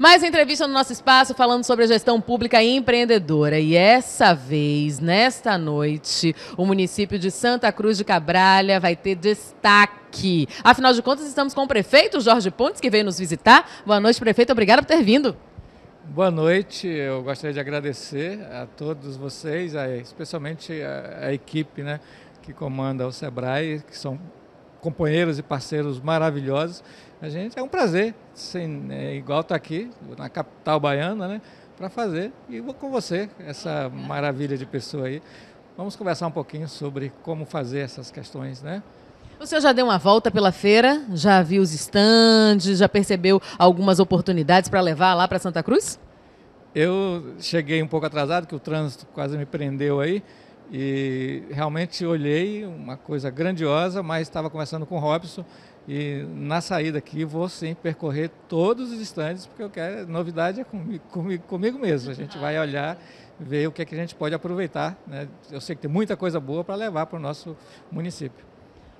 Mais entrevista no nosso espaço falando sobre a gestão pública e empreendedora. E essa vez, nesta noite, o município de Santa Cruz de Cabralha vai ter destaque. Afinal de contas, estamos com o prefeito Jorge Pontes, que veio nos visitar. Boa noite, prefeito. Obrigada por ter vindo. Boa noite, eu gostaria de agradecer a todos vocês, especialmente a, equipe né, que comanda o SEBRAE, que são companheiros e parceiros maravilhosos. A gente é um prazer, é igual estar tá aqui na capital baiana, né, para fazer e vou com você essa maravilha de pessoa aí. Vamos conversar um pouquinho sobre como fazer essas questões, né? O senhor já deu uma volta pela feira? Já viu os estandes? Já percebeu algumas oportunidades para levar lá para Santa Cruz? Eu cheguei um pouco atrasado, que o trânsito quase me prendeu aí, e realmente olhei uma coisa grandiosa, mas estava conversando com o Robson e na saída aqui vou sim percorrer todos os estandes, porque eu quero novidade é comigo, comigo, comigo mesmo. A gente vai olhar, ver o que é que a gente pode aproveitar. Né? Eu sei que tem muita coisa boa para levar para o nosso município.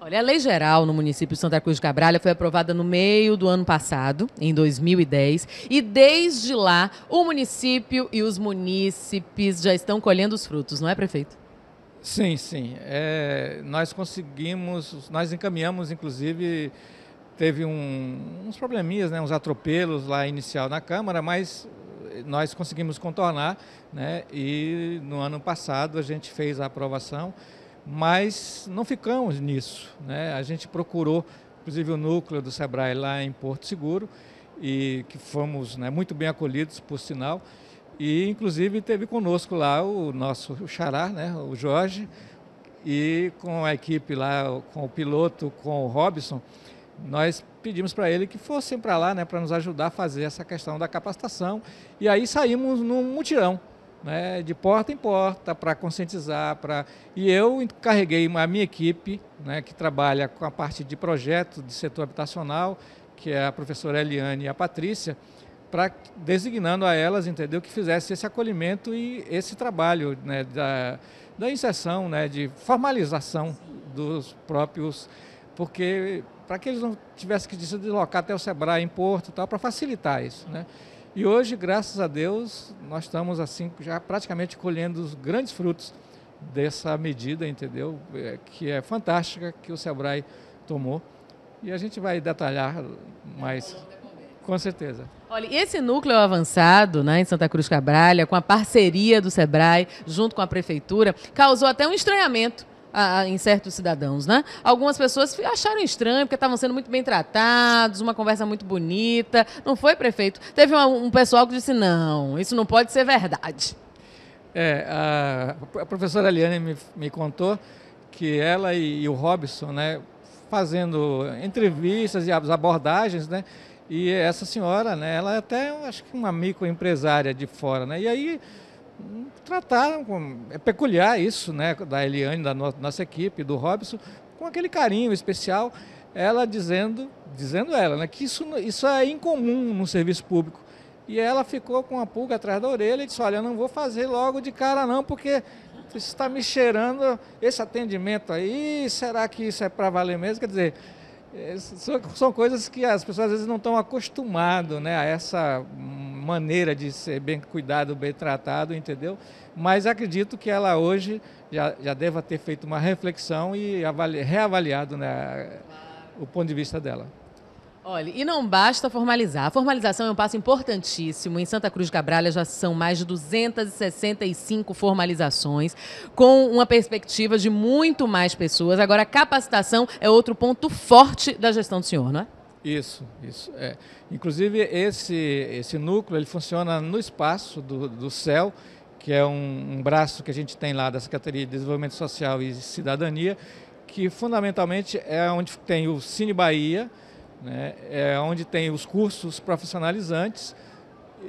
Olha, a lei geral no município de Santa Cruz de Cabralha foi aprovada no meio do ano passado, em 2010, e desde lá o município e os munícipes já estão colhendo os frutos, não é, prefeito? Sim, sim. É, nós conseguimos, nós encaminhamos, inclusive, teve um, uns probleminhas, né, uns atropelos lá inicial na Câmara, mas nós conseguimos contornar, né, e no ano passado a gente fez a aprovação, mas não ficamos nisso. Né, a gente procurou, inclusive, o núcleo do SEBRAE lá em Porto Seguro, e que fomos né, muito bem acolhidos, por sinal, e, inclusive, teve conosco lá o nosso xará, né, o Jorge, e com a equipe lá, com o piloto, com o Robson, nós pedimos para ele que fossem para lá, né, para nos ajudar a fazer essa questão da capacitação. E aí saímos num mutirão, né, de porta em porta, para conscientizar, para e eu carreguei a minha equipe, né, que trabalha com a parte de projeto de setor habitacional, que é a professora Eliane e a Patrícia, para designando a elas, entendeu, que fizesse esse acolhimento e esse trabalho né, da, da inserção, né, de formalização dos próprios, porque para que eles não tivessem que se deslocar até o Sebrae em Porto, tal, para facilitar isso, né? E hoje, graças a Deus, nós estamos assim já praticamente colhendo os grandes frutos dessa medida, entendeu? É, que é fantástica que o Sebrae tomou. E a gente vai detalhar mais. Com certeza. Olha, esse núcleo avançado né, em Santa Cruz Cabralha, com a parceria do SEBRAE, junto com a prefeitura, causou até um estranhamento a, a, em certos cidadãos, né? Algumas pessoas acharam estranho, porque estavam sendo muito bem tratados, uma conversa muito bonita. Não foi, prefeito? Teve uma, um pessoal que disse: não, isso não pode ser verdade. É, a, a professora Eliane me, me, contou que ela e, e o Robson, né, fazendo entrevistas e as abordagens, né? E essa senhora, né, ela é até, acho que uma microempresária de fora, né? E aí hum, trataram, com, é peculiar isso, né, da Eliane, da nossa equipe, do Robson, com aquele carinho especial, ela dizendo, dizendo ela, né, que isso, isso é incomum no serviço público. E ela ficou com a pulga atrás da orelha e disse, olha, eu não vou fazer logo de cara não, porque está me cheirando esse atendimento aí, será que isso é para valer mesmo? Quer dizer, é, são coisas que as pessoas às vezes não estão acostumadas né, a essa maneira de ser bem cuidado, bem tratado, entendeu? Mas acredito que ela hoje já, já deva ter feito uma reflexão e avali, reavaliado né, o ponto de vista dela. Olha, e não basta formalizar. A formalização é um passo importantíssimo. Em Santa Cruz Cabralha já são mais de 265 formalizações, com uma perspectiva de muito mais pessoas. Agora, a capacitação é outro ponto forte da gestão do senhor, não é? Isso, isso. É. Inclusive, esse, esse núcleo ele funciona no espaço do, do CEL, que é um, um braço que a gente tem lá da Secretaria de Desenvolvimento Social e Cidadania, que fundamentalmente é onde tem o Cine Bahia, né? é onde tem os cursos profissionalizantes,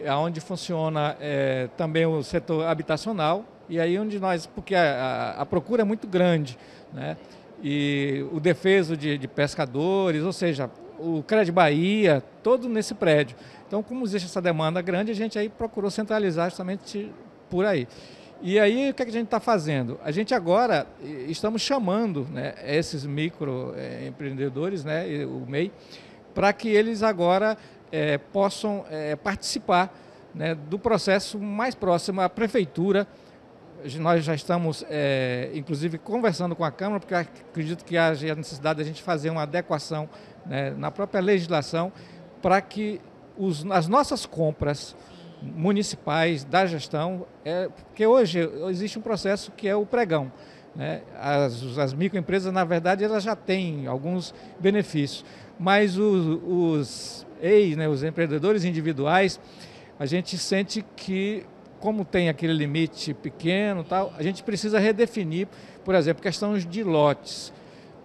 é onde funciona é, também o setor habitacional, e aí onde nós, porque a, a, a procura é muito grande, né? e o defeso de, de pescadores, ou seja, o Crédito Bahia, todo nesse prédio. Então, como existe essa demanda grande, a gente aí procurou centralizar justamente por aí. E aí o que, é que a gente está fazendo? A gente agora estamos chamando né, esses microempreendedores, é, né, o MEI, para que eles agora é, possam é, participar né, do processo mais próximo à prefeitura. Nós já estamos, é, inclusive, conversando com a Câmara, porque acredito que haja a necessidade da gente fazer uma adequação né, na própria legislação para que os, as nossas compras municipais da gestão, é, porque hoje existe um processo que é o pregão. Né? As, as microempresas, na verdade, elas já têm alguns benefícios, mas os, os EIs, né, os empreendedores individuais, a gente sente que, como tem aquele limite pequeno, tal, a gente precisa redefinir, por exemplo, questões de lotes.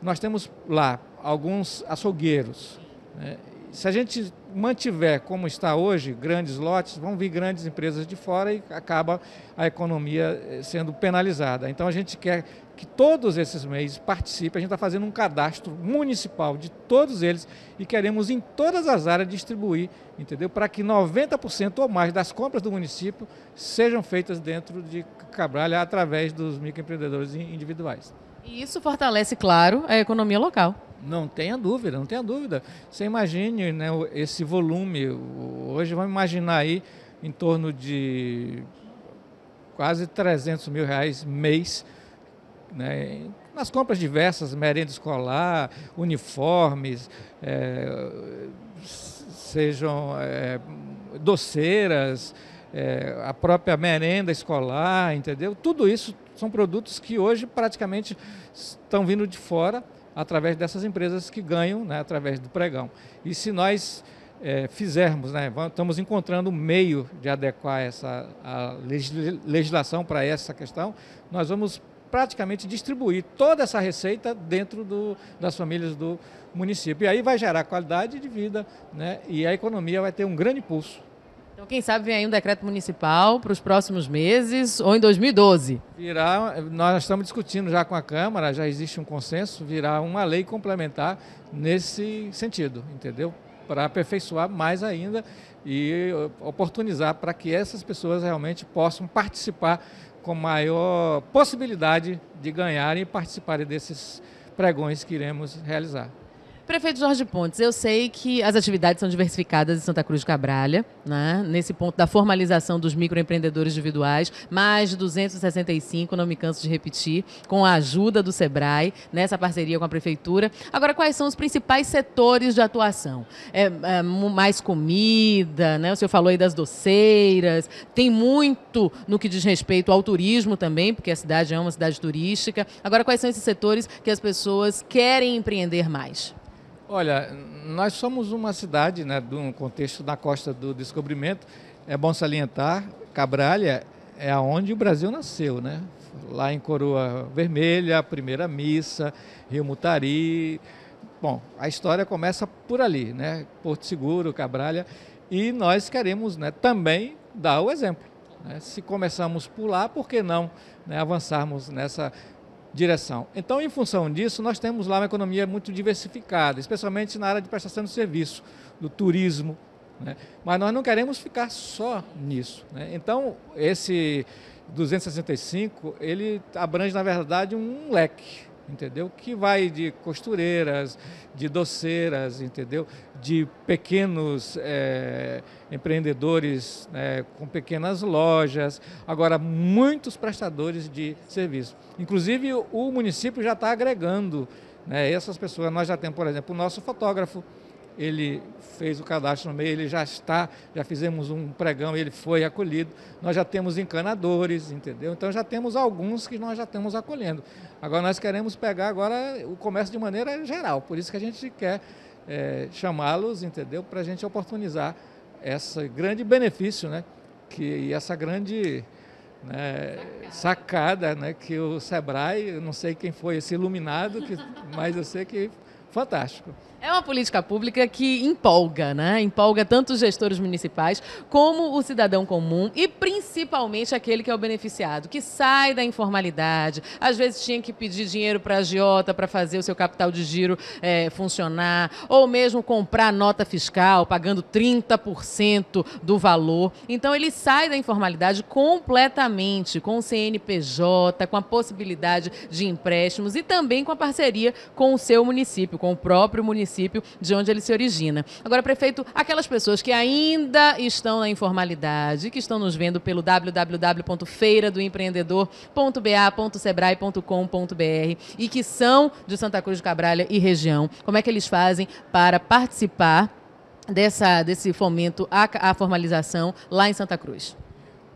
Nós temos lá alguns açougueiros, né? se a gente mantiver como está hoje, grandes lotes, vão vir grandes empresas de fora e acaba a economia eh, sendo penalizada. Então a gente quer que todos esses meios participem. A gente está fazendo um cadastro municipal de todos eles e queremos em todas as áreas distribuir, entendeu? Para que 90% ou mais das compras do município sejam feitas dentro de Cabralha através dos microempreendedores individuais. E isso fortalece, claro, a economia local. Não tenha dúvida, não tenha dúvida. Você imagine né, esse volume. Hoje vamos imaginar aí em torno de quase 300 mil reais mês né, nas compras diversas, merenda escolar, uniformes, é, sejam é, doceiras, é, a própria merenda escolar, entendeu? Tudo isso são produtos que hoje praticamente estão vindo de fora através dessas empresas que ganham né, através do pregão. E se nós é, fizermos, né, estamos encontrando um meio de adequar essa a legislação para essa questão, nós vamos praticamente distribuir toda essa receita dentro do, das famílias do município. E aí vai gerar qualidade de vida né, e a economia vai ter um grande impulso. Então, quem sabe vem aí um decreto municipal para os próximos meses ou em 2012. Virá, nós estamos discutindo já com a Câmara, já existe um consenso, virá uma lei complementar nesse sentido, entendeu? Para aperfeiçoar mais ainda e eh, oportunizar para que essas pessoas realmente possam participar com maior possibilidade de ganharem e participarem desses pregões que iremos realizar. Prefeito Jorge Pontes, eu sei que as atividades são diversificadas em Santa Cruz de Cabralha, né? nesse ponto da formalização dos microempreendedores individuais, mais de 265, não me canso de repetir, com a ajuda do SEBRAE, nessa parceria com a Prefeitura. Agora, quais são os principais setores de atuação? É, é mais comida, né? o senhor falou aí das doceiras, tem muito no que diz respeito ao turismo também, porque a cidade é uma cidade turística. Agora, quais são esses setores que as pessoas querem empreender mais? Olha, nós somos uma cidade, né, de contexto da costa do descobrimento. É bom salientar, Cabralha é onde o Brasil nasceu, né? Lá em Coroa Vermelha, primeira missa, Rio Mutari. Bom, a história começa por ali, né? Porto Seguro, Cabralha. E nós queremos né, também dar o exemplo. Né? Se começamos por lá, por que não né, avançarmos nessa direção. Então, em função disso, nós temos lá uma economia muito diversificada, especialmente na área de prestação de serviço, do turismo. Né? Mas nós não queremos ficar só nisso. Né? Então, esse 265, ele abrange, na verdade, um leque entendeu? Que vai de costureiras, de doceiras, entendeu? De pequenos é, empreendedores né, com pequenas lojas. Agora, muitos prestadores de serviço. Inclusive, o município já está agregando né, essas pessoas. Nós já temos, por exemplo, o nosso fotógrafo, ele fez o cadastro no meio, ele já está, já fizemos um pregão, ele foi acolhido. Nós já temos encanadores, entendeu? Então já temos alguns que nós já estamos acolhendo. Agora nós queremos pegar agora o comércio de maneira geral, por isso que a gente quer é, chamá-los, entendeu? Para a gente oportunizar esse grande benefício, né? Que, e essa grande né, sacada, né? Que o Sebrae, eu não sei quem foi esse iluminado, que, mas eu sei que fantástico. É uma política pública que empolga, né? Empolga tanto os gestores municipais como o cidadão comum e principalmente principalmente aquele que é o beneficiado, que sai da informalidade, às vezes tinha que pedir dinheiro para a agiota para fazer o seu capital de giro é, funcionar, ou mesmo comprar nota fiscal pagando 30% do valor. Então ele sai da informalidade completamente, com o CNPJ, com a possibilidade de empréstimos e também com a parceria com o seu município, com o próprio município de onde ele se origina. Agora, prefeito, aquelas pessoas que ainda estão na informalidade, que estão nos vendo pelo www.feiradoempreendedor.ba.sebrae.com.br e que são de Santa Cruz de Cabralha e região. Como é que eles fazem para participar dessa, desse fomento à, à formalização lá em Santa Cruz?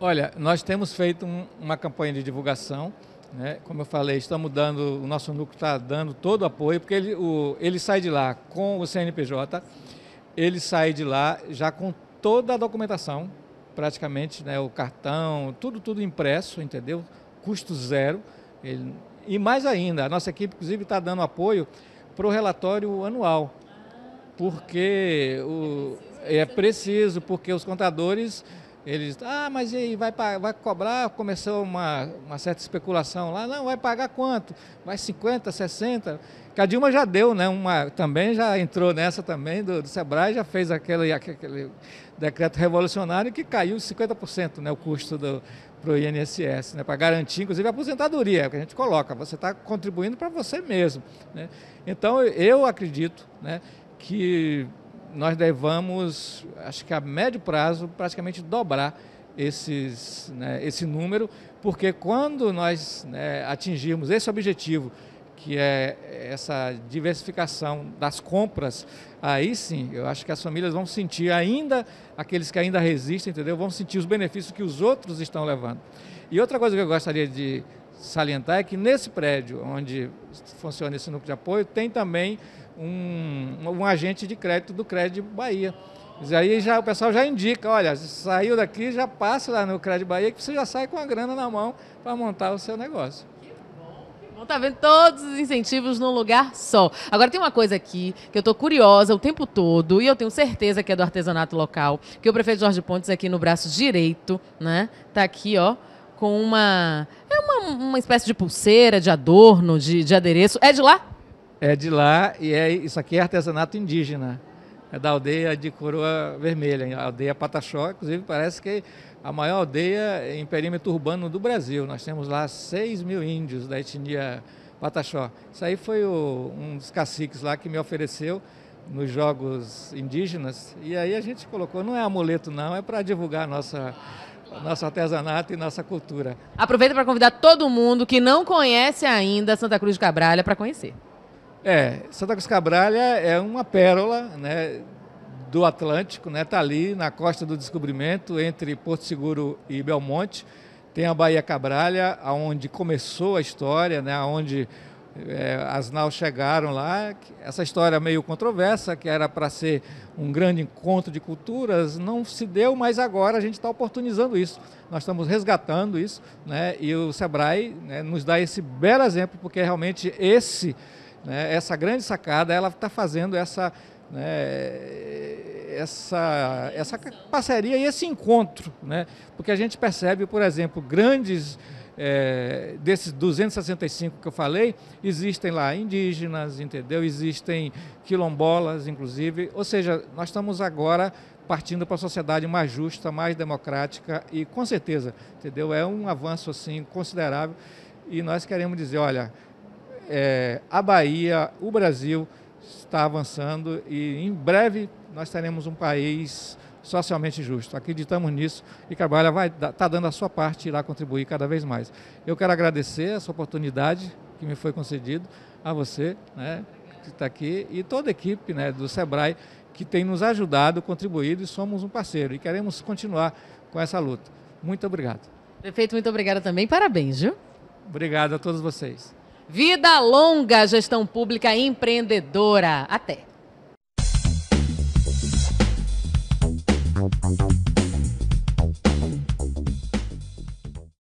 Olha, nós temos feito um, uma campanha de divulgação. Né? Como eu falei, estamos dando, o nosso núcleo está dando todo o apoio, porque ele, o, ele sai de lá com o CNPJ, ele sai de lá já com toda a documentação praticamente né, o cartão, tudo, tudo impresso, entendeu? Custo zero. Ele... E mais ainda, a nossa equipe, inclusive, está dando apoio para o relatório anual, porque o... é preciso, porque os contadores eles, ah, mas e aí, vai, vai cobrar? Começou uma, uma certa especulação lá, não, vai pagar quanto? Vai 50, 60? Que a Dilma já deu, né? Uma, também já entrou nessa também, do, do Sebrae, já fez aquele, aquele decreto revolucionário que caiu 50% né, o custo do, para o INSS, né, para garantir, inclusive, a aposentadoria, é que a gente coloca, você está contribuindo para você mesmo. Né? Então, eu acredito né, que nós devamos, acho que a médio prazo, praticamente dobrar esses, né, esse número, porque quando nós né, atingirmos esse objetivo, que é essa diversificação das compras, aí sim, eu acho que as famílias vão sentir ainda, aqueles que ainda resistem, entendeu? Vão sentir os benefícios que os outros estão levando. E outra coisa que eu gostaria de salientar é que nesse prédio onde funciona esse núcleo de apoio, tem também um, um agente de crédito do Crédito Bahia. E aí já, o pessoal já indica, olha, saiu daqui, já passa lá no Crédito Bahia, que você já sai com a grana na mão para montar o seu negócio. Bom, tá vendo todos os incentivos num lugar só. Agora tem uma coisa aqui que eu tô curiosa o tempo todo e eu tenho certeza que é do artesanato local, que o prefeito Jorge Pontes aqui no braço direito, né? Tá aqui, ó, com uma uma, uma espécie de pulseira, de adorno, de, de adereço. É de lá? É de lá e é, isso aqui é artesanato indígena. É da aldeia de Coroa Vermelha, a aldeia Pataxó, inclusive parece que é a maior aldeia em perímetro urbano do Brasil. Nós temos lá 6 mil índios da etnia Pataxó. Isso aí foi o, um dos caciques lá que me ofereceu nos jogos indígenas. E aí a gente colocou, não é amuleto não, é para divulgar a nossa nosso artesanato e nossa cultura. Aproveita para convidar todo mundo que não conhece ainda Santa Cruz de Cabralha para conhecer. É, Santa Cruz de Cabralha é uma pérola né, do Atlântico, está né, tá ali na costa do descobrimento, entre Porto Seguro e Belmonte. Tem a Baía Cabralha, onde começou a história, né, onde é, as naus chegaram lá, essa história meio controversa, que era para ser um grande encontro de culturas, não se deu, mas agora a gente está oportunizando isso. Nós estamos resgatando isso, né? e o Sebrae né, nos dá esse belo exemplo, porque realmente esse, né, essa grande sacada, ela está fazendo essa, né, essa, essa parceria e esse encontro. Né? Porque a gente percebe, por exemplo, grandes é, desses 265 que eu falei, existem lá indígenas, entendeu? Existem quilombolas, inclusive. Ou seja, nós estamos agora partindo para uma sociedade mais justa, mais democrática e com certeza, entendeu? É um avanço assim considerável e nós queremos dizer, olha, é, a Bahia, o Brasil está avançando e em breve nós teremos um país socialmente justo. Acreditamos nisso e Carvalho vai está dando a sua parte e irá contribuir cada vez mais. Eu quero agradecer essa oportunidade que me foi concedida a você, né, que está aqui, e toda a equipe né, do SEBRAE que tem nos ajudado, contribuído e somos um parceiro e queremos continuar com essa luta. Muito obrigado. Prefeito, muito obrigada também. Parabéns, viu? Obrigado a todos vocês. Vida longa, gestão pública empreendedora. Até.